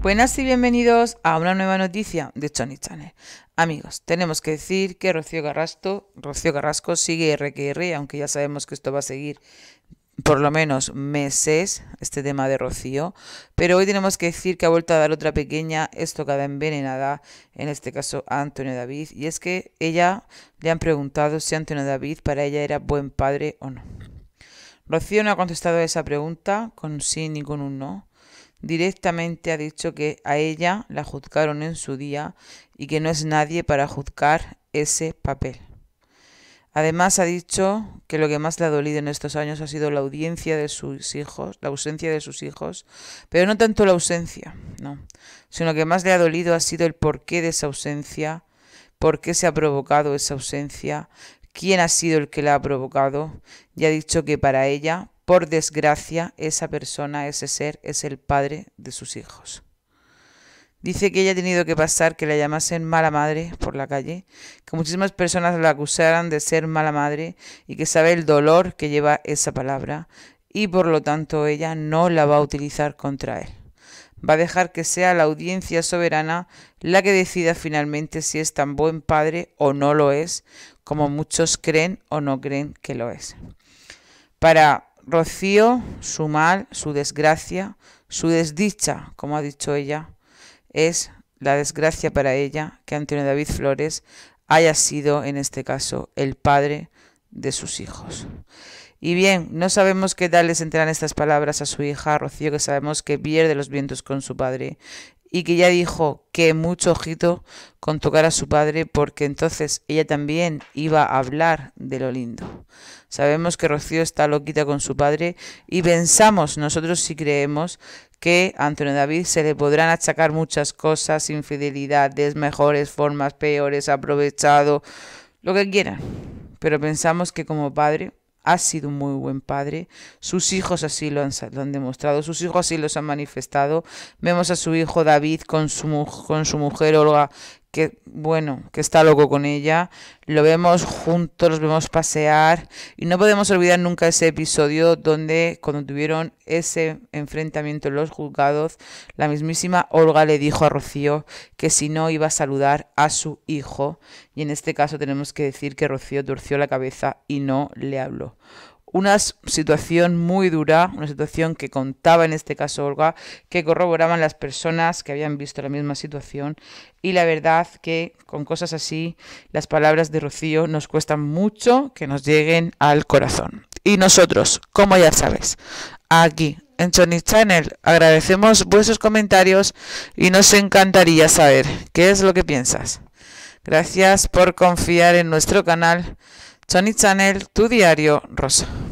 Buenas y bienvenidos a una nueva noticia de Chony Channel. Amigos, tenemos que decir que Rocío Carrasco, Rocío sigue RQR, aunque ya sabemos que esto va a seguir por lo menos meses, este tema de Rocío, pero hoy tenemos que decir que ha vuelto a dar otra pequeña estocada envenenada, en este caso a Antonio David, y es que ella le han preguntado si Antonio David para ella era buen padre o no. Rocío no ha contestado a esa pregunta con sí ni con un no, Directamente ha dicho que a ella la juzgaron en su día y que no es nadie para juzgar ese papel. Además ha dicho que lo que más le ha dolido en estos años ha sido la audiencia de sus hijos, la ausencia de sus hijos, pero no tanto la ausencia, no, sino que más le ha dolido ha sido el porqué de esa ausencia, por qué se ha provocado esa ausencia, quién ha sido el que la ha provocado, y ha dicho que para ella por desgracia, esa persona, ese ser, es el padre de sus hijos. Dice que ella ha tenido que pasar que la llamasen mala madre por la calle, que muchísimas personas la acusaran de ser mala madre y que sabe el dolor que lleva esa palabra y por lo tanto ella no la va a utilizar contra él. Va a dejar que sea la audiencia soberana la que decida finalmente si es tan buen padre o no lo es, como muchos creen o no creen que lo es. Para Rocío, su mal, su desgracia, su desdicha, como ha dicho ella, es la desgracia para ella que Antonio David Flores haya sido, en este caso, el padre de sus hijos. Y bien, no sabemos qué tal les enteran estas palabras a su hija Rocío, que sabemos que pierde los vientos con su padre y que ella dijo que mucho ojito con tocar a su padre porque entonces ella también iba a hablar de lo lindo. Sabemos que Rocío está loquita con su padre y pensamos nosotros si creemos que a Antonio David se le podrán achacar muchas cosas, infidelidades, mejores formas, peores, aprovechado, lo que quieran. Pero pensamos que como padre ha sido un muy buen padre, sus hijos así lo han, demostrado, sus hijos así los han manifestado. Vemos a su hijo David con su mujer Olga que bueno, que está loco con ella. Lo vemos juntos, los vemos pasear. Y no podemos olvidar nunca ese episodio donde cuando tuvieron ese enfrentamiento en los juzgados, la mismísima Olga le dijo a Rocío que si no iba a saludar a su hijo. Y en este caso tenemos que decir que Rocío torció la cabeza y no le habló una situación muy dura, una situación que contaba en este caso Olga, que corroboraban las personas que habían visto la misma situación. Y la verdad que con cosas así, las palabras de Rocío nos cuestan mucho que nos lleguen al corazón. Y nosotros, como ya sabes, aquí en Chony Channel agradecemos vuestros comentarios y nos encantaría saber qué es lo que piensas. Gracias por confiar en nuestro canal. Sony Channel, tu diario, Rosa.